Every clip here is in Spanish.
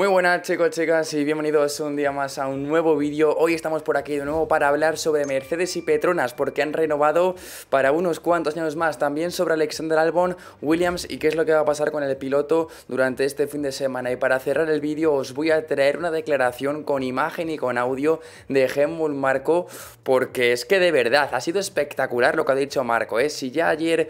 Muy buenas chicos, chicas y bienvenidos un día más a un nuevo vídeo Hoy estamos por aquí de nuevo para hablar sobre Mercedes y Petronas Porque han renovado para unos cuantos años más También sobre Alexander Albon, Williams y qué es lo que va a pasar con el piloto durante este fin de semana Y para cerrar el vídeo os voy a traer una declaración con imagen y con audio de Helmut Marco Porque es que de verdad ha sido espectacular lo que ha dicho Marco ¿eh? Si ya ayer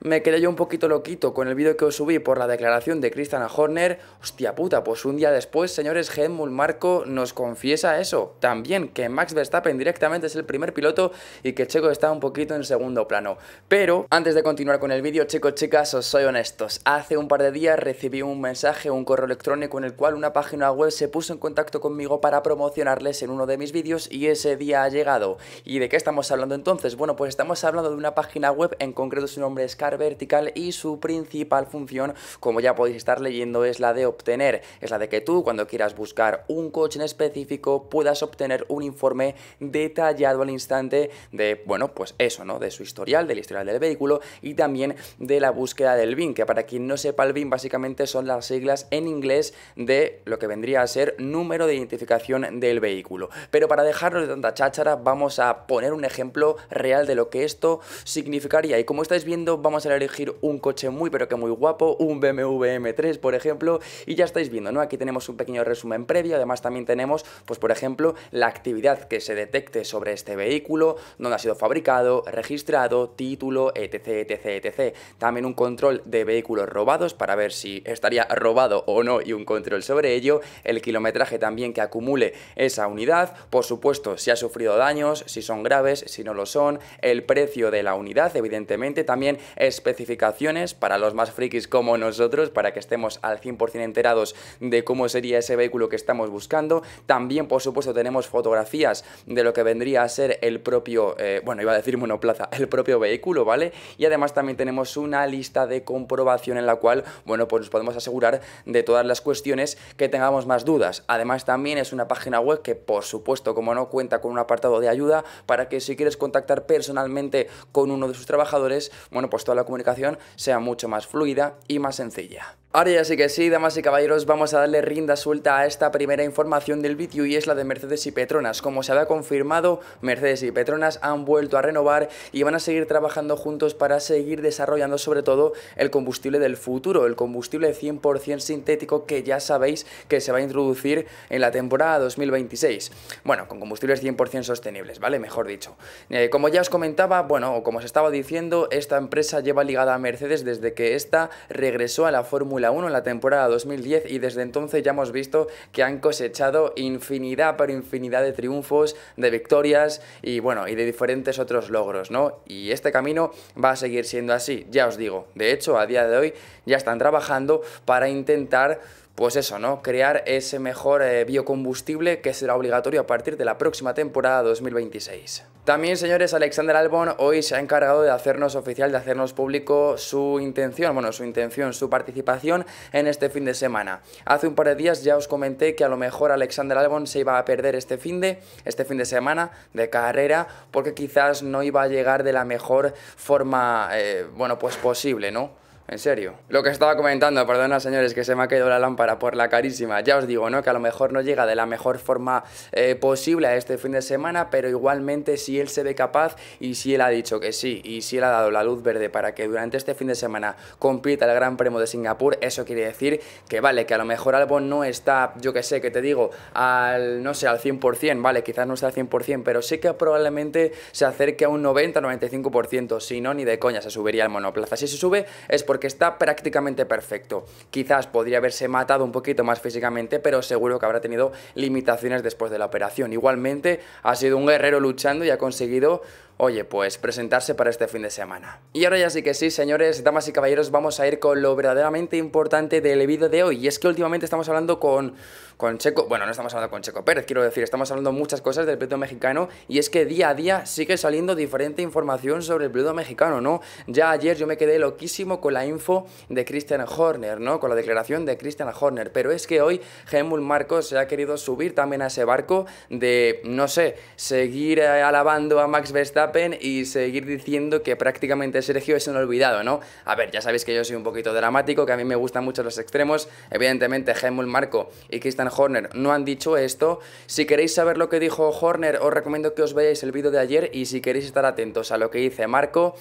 me quedé yo un poquito loquito con el vídeo que os subí por la declaración de Christian Horner. Hostia puta, pues un día después, señores, Helmut Marco nos confiesa eso. También que Max Verstappen directamente es el primer piloto y que Checo está un poquito en segundo plano. Pero antes de continuar con el vídeo, chicos, chicas, os soy honestos. Hace un par de días recibí un mensaje, un correo electrónico en el cual una página web se puso en contacto conmigo para promocionarles en uno de mis vídeos y ese día ha llegado. ¿Y de qué estamos hablando entonces? Bueno, pues estamos hablando de una página web, en concreto su nombre es K vertical y su principal función, como ya podéis estar leyendo, es la de obtener. Es la de que tú, cuando quieras buscar un coche en específico, puedas obtener un informe detallado al instante de, bueno, pues eso, ¿no? De su historial, del historial del vehículo y también de la búsqueda del BIN, que para quien no sepa el BIN básicamente son las siglas en inglés de lo que vendría a ser número de identificación del vehículo. Pero para dejarnos de tanta cháchara, vamos a poner un ejemplo real de lo que esto significaría. Y como estáis viendo, vamos a elegir un coche muy pero que muy guapo, un BMW M3 por ejemplo, y ya estáis viendo, ¿no? Aquí tenemos un pequeño resumen previo, además también tenemos, pues por ejemplo, la actividad que se detecte sobre este vehículo, donde ha sido fabricado, registrado, título, etc, etc, etc. También un control de vehículos robados para ver si estaría robado o no y un control sobre ello, el kilometraje también que acumule esa unidad, por supuesto, si ha sufrido daños, si son graves, si no lo son, el precio de la unidad, evidentemente, también especificaciones para los más frikis como nosotros, para que estemos al 100% enterados de cómo sería ese vehículo que estamos buscando. También, por supuesto, tenemos fotografías de lo que vendría a ser el propio, eh, bueno, iba a decir monoplaza, el propio vehículo, ¿vale? Y además también tenemos una lista de comprobación en la cual, bueno, pues nos podemos asegurar de todas las cuestiones que tengamos más dudas. Además también es una página web que, por supuesto, como no cuenta con un apartado de ayuda para que si quieres contactar personalmente con uno de sus trabajadores, bueno, pues toda la comunicación sea mucho más fluida y más sencilla. Ahora ya sí que sí, damas y caballeros, vamos a darle rinda suelta a esta primera información del vídeo y es la de Mercedes y Petronas. Como se había confirmado, Mercedes y Petronas han vuelto a renovar y van a seguir trabajando juntos para seguir desarrollando sobre todo el combustible del futuro, el combustible 100% sintético que ya sabéis que se va a introducir en la temporada 2026. Bueno, con combustibles 100% sostenibles, ¿vale? Mejor dicho. Eh, como ya os comentaba, bueno, o como os estaba diciendo, esta empresa lleva ligada a Mercedes desde que ésta regresó a la Fórmula 1 en la temporada 2010 y desde entonces ya hemos visto que han cosechado infinidad por infinidad de triunfos, de victorias y bueno, y de diferentes otros logros, ¿no? Y este camino va a seguir siendo así, ya os digo. De hecho, a día de hoy ya están trabajando para intentar pues eso, ¿no? Crear ese mejor eh, biocombustible que será obligatorio a partir de la próxima temporada 2026. También, señores, Alexander Albon hoy se ha encargado de hacernos oficial, de hacernos público su intención, bueno, su intención, su participación en este fin de semana. Hace un par de días ya os comenté que a lo mejor Alexander Albon se iba a perder este fin de, este fin de semana de carrera, porque quizás no iba a llegar de la mejor forma, eh, bueno, pues posible, ¿no? en serio. Lo que estaba comentando, perdona señores, que se me ha quedado la lámpara por la carísima. Ya os digo, ¿no? Que a lo mejor no llega de la mejor forma eh, posible a este fin de semana, pero igualmente si él se ve capaz y si él ha dicho que sí y si él ha dado la luz verde para que durante este fin de semana compita el Gran Premio de Singapur, eso quiere decir que vale, que a lo mejor Albon no está, yo que sé, que te digo, al, no sé, al 100%, vale, quizás no sea al 100%, pero sí que probablemente se acerque a un 90-95%, si no, ni de coña se subiría al monoplaza. Si se sube es porque porque está prácticamente perfecto. Quizás podría haberse matado un poquito más físicamente, pero seguro que habrá tenido limitaciones después de la operación. Igualmente, ha sido un guerrero luchando y ha conseguido oye, pues presentarse para este fin de semana. Y ahora ya sí que sí, señores, damas y caballeros, vamos a ir con lo verdaderamente importante del vídeo de hoy. Y es que últimamente estamos hablando con, con Checo, bueno, no estamos hablando con Checo Pérez, quiero decir, estamos hablando muchas cosas del piloto mexicano y es que día a día sigue saliendo diferente información sobre el piloto mexicano, ¿no? Ya ayer yo me quedé loquísimo con la info de Christian Horner, ¿no? Con la declaración de Christian Horner, pero es que hoy Gemul Marcos se ha querido subir también a ese barco de, no sé, seguir eh, alabando a Max Verstappen y seguir diciendo que prácticamente Sergio es un olvidado, ¿no? A ver, ya sabéis que yo soy un poquito dramático, que a mí me gustan mucho los extremos. Evidentemente, Helmut Marco y Christian Horner no han dicho esto. Si queréis saber lo que dijo Horner, os recomiendo que os veáis el vídeo de ayer y si queréis estar atentos a lo que dice Marco...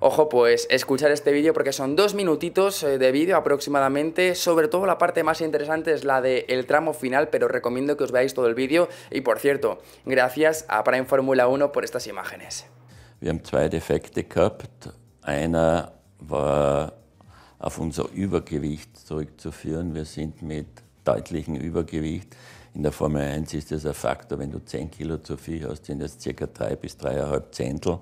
Ojo, pues escuchar este vídeo porque son dos minutitos eh, de vídeo aproximadamente, sobre todo la parte más interesante es la del tramo final, pero recomiendo que os veáis todo el vídeo y por cierto, gracias a Prime Formula 1 por estas imágenes. Wir haben zwei Defekte gehabt. Einer war auf unser Übergewicht zurückzuführen. Wir sind mit deutlichem Übergewicht. In der Formel 1 ist das ein Faktor, wenn du 10 kg zu viel hast, sind das ca. 3 bis 3,5 Zehntel.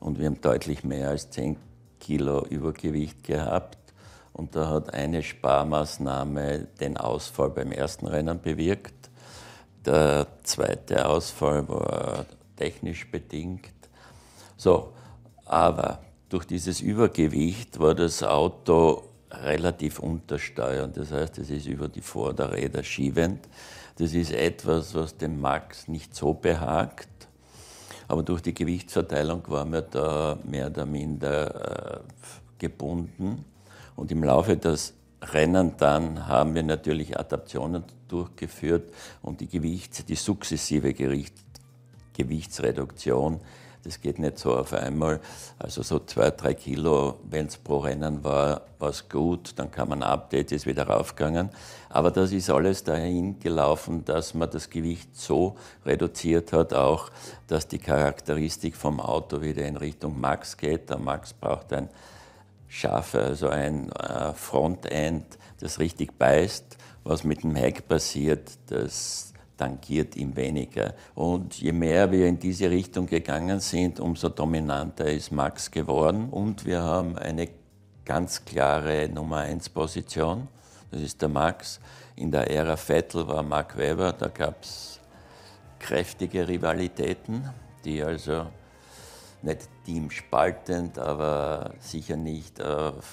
und wir haben deutlich mehr als 10 Kilo Übergewicht gehabt. Und da hat eine Sparmaßnahme den Ausfall beim ersten Rennen bewirkt. Der zweite Ausfall war technisch bedingt. So, aber durch dieses Übergewicht war das Auto relativ untersteuern. Das heißt, es ist über die Vorderräder schiebend. Das ist etwas, was dem Max nicht so behagt. Aber durch die Gewichtsverteilung waren wir da mehr oder minder äh, gebunden. Und im Laufe des Rennen dann haben wir natürlich Adaptionen durchgeführt und die, Gewicht, die sukzessive Gewicht, Gewichtsreduktion das geht nicht so auf einmal. Also so zwei, drei Kilo, wenn es pro Rennen war, war es gut. Dann kam ein Update, ist wieder raufgegangen. Aber das ist alles dahin gelaufen, dass man das Gewicht so reduziert hat, auch, dass die Charakteristik vom Auto wieder in Richtung Max geht. Der Max braucht ein Schafe, also ein äh, Frontend, das richtig beißt. Was mit dem Heck passiert, das tangiert ihn weniger. Und je mehr wir in diese Richtung gegangen sind, umso dominanter ist Max geworden. Und wir haben eine ganz klare Nummer 1 Position. Das ist der Max. In der Ära Vettel war Mark Webber, da gab es kräftige Rivalitäten, die also nicht teamspaltend, aber sicher nicht auf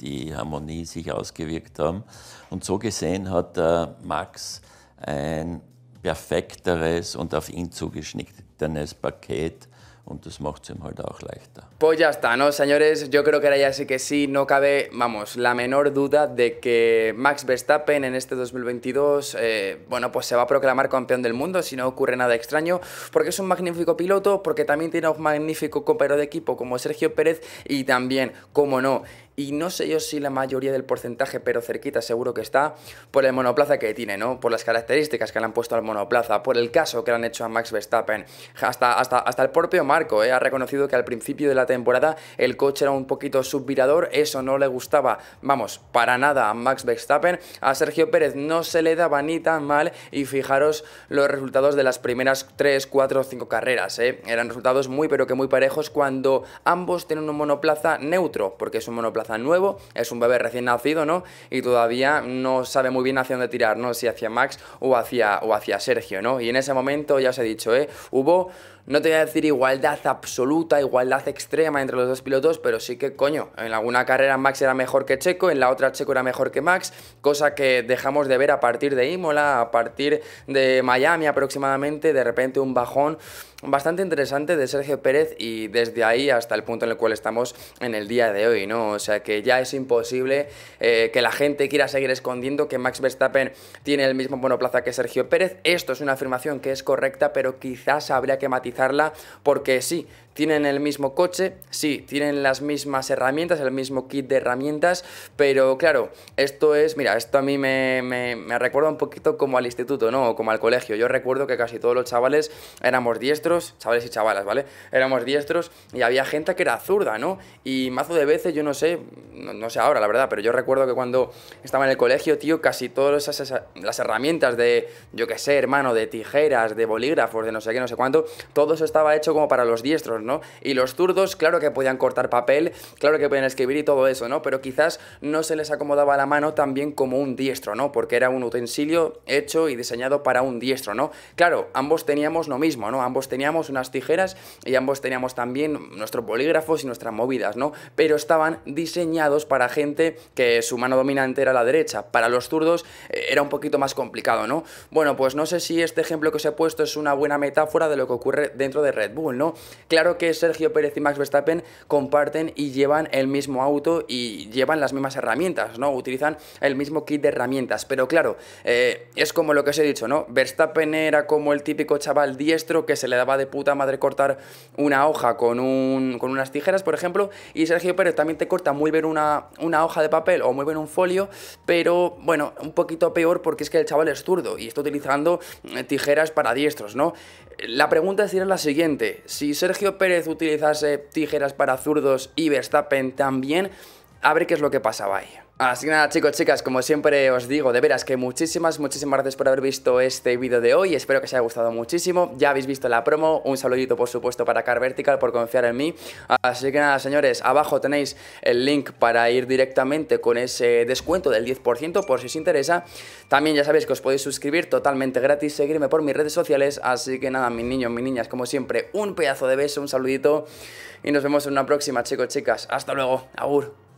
die Harmonie sich ausgewirkt haben. Und so gesehen hat der Max ein perfekteres und auf ihn zugeschnittenes Paket und das ihm halt auch leichter. Pues ya está, ¿no, señores? Yo creo que ahora ya sí que sí, no cabe, vamos, la menor duda de que Max Verstappen en este 2022, eh, bueno, pues se va a proclamar campeón del mundo si no ocurre nada extraño, porque es un magnífico piloto, porque también tiene un magnífico compañero de equipo como Sergio Pérez y también, como no, y no sé yo si la mayoría del porcentaje, pero cerquita seguro que está, por el monoplaza que tiene, ¿no? Por las características que le han puesto al monoplaza, por el caso que le han hecho a Max Verstappen, hasta, hasta, hasta el propio Marco, ¿eh? Ha reconocido que al principio de la temporada el coche era un poquito subvirador, eso no le gustaba, vamos, para nada a Max Verstappen, a Sergio Pérez no se le daba ni tan mal y fijaros los resultados de las primeras 3, 4, 5 carreras, ¿eh? Eran resultados muy pero que muy parejos cuando ambos tienen un monoplaza neutro, porque es un monoplaza nuevo, es un bebé recién nacido, ¿no? Y todavía no sabe muy bien hacia dónde tirar, ¿no? Si hacia Max o hacia, o hacia Sergio, ¿no? Y en ese momento, ya os he dicho, ¿eh? Hubo no te voy a decir igualdad absoluta, igualdad extrema entre los dos pilotos, pero sí que, coño, en alguna carrera Max era mejor que Checo, en la otra Checo era mejor que Max, cosa que dejamos de ver a partir de Imola, a partir de Miami aproximadamente, de repente un bajón bastante interesante de Sergio Pérez y desde ahí hasta el punto en el cual estamos en el día de hoy, ¿no? O sea que ya es imposible eh, que la gente quiera seguir escondiendo que Max Verstappen tiene el mismo plaza que Sergio Pérez. Esto es una afirmación que es correcta, pero quizás habría que matizar porque sí, tienen el mismo coche, sí, tienen las mismas herramientas, el mismo kit de herramientas, pero claro, esto es, mira, esto a mí me, recuerda un poquito como al instituto, ¿no? O como al colegio. Yo recuerdo que casi todos los chavales éramos diestros, chavales y chavalas, ¿vale? Éramos diestros y había gente que era zurda, ¿no? Y mazo de veces, yo no sé, no, sé ahora, la verdad, pero yo recuerdo que cuando estaba en el colegio, tío, casi todas esas, las herramientas de, yo qué sé, hermano, de tijeras, de bolígrafos, de no sé qué, no sé cuánto, todo todo eso estaba hecho como para los diestros, ¿no? Y los zurdos, claro que podían cortar papel, claro que podían escribir y todo eso, ¿no? Pero quizás no se les acomodaba la mano tan bien como un diestro, ¿no? Porque era un utensilio hecho y diseñado para un diestro, ¿no? Claro, ambos teníamos lo mismo, ¿no? Ambos teníamos unas tijeras y ambos teníamos también nuestros bolígrafos y nuestras movidas, ¿no? Pero estaban diseñados para gente que su mano dominante era la derecha. Para los zurdos eh, era un poquito más complicado, ¿no? Bueno, pues no sé si este ejemplo que os he puesto es una buena metáfora de lo que ocurre dentro de Red Bull, ¿no? Claro que Sergio Pérez y Max Verstappen comparten y llevan el mismo auto y llevan las mismas herramientas, ¿no? Utilizan el mismo kit de herramientas, pero claro, eh, es como lo que os he dicho, ¿no? Verstappen era como el típico chaval diestro que se le daba de puta madre cortar una hoja con, con unas tijeras, por ejemplo, y Sergio Pérez también te corta muy bien una, una hoja de papel o muy bien un folio, pero bueno, un poquito peor porque es que el chaval es zurdo y está utilizando eh, tijeras para diestros, ¿no? La pregunta es si la siguiente. Si Sergio Pérez utilizase tijeras para zurdos y Verstappen también, a ver qué es lo que pasaba ahí. Así que nada chicos, chicas, como siempre os digo, de veras que muchísimas, muchísimas gracias por haber visto este vídeo de hoy, espero que os haya gustado muchísimo, ya habéis visto la promo, un saludito por supuesto para Car Vertical por confiar en mí, así que nada señores, abajo tenéis el link para ir directamente con ese descuento del 10% por si os interesa, también ya sabéis que os podéis suscribir totalmente gratis, seguirme por mis redes sociales, así que nada mis niños, mis niñas, como siempre, un pedazo de beso, un saludito y nos vemos en una próxima chicos, chicas, hasta luego, agur.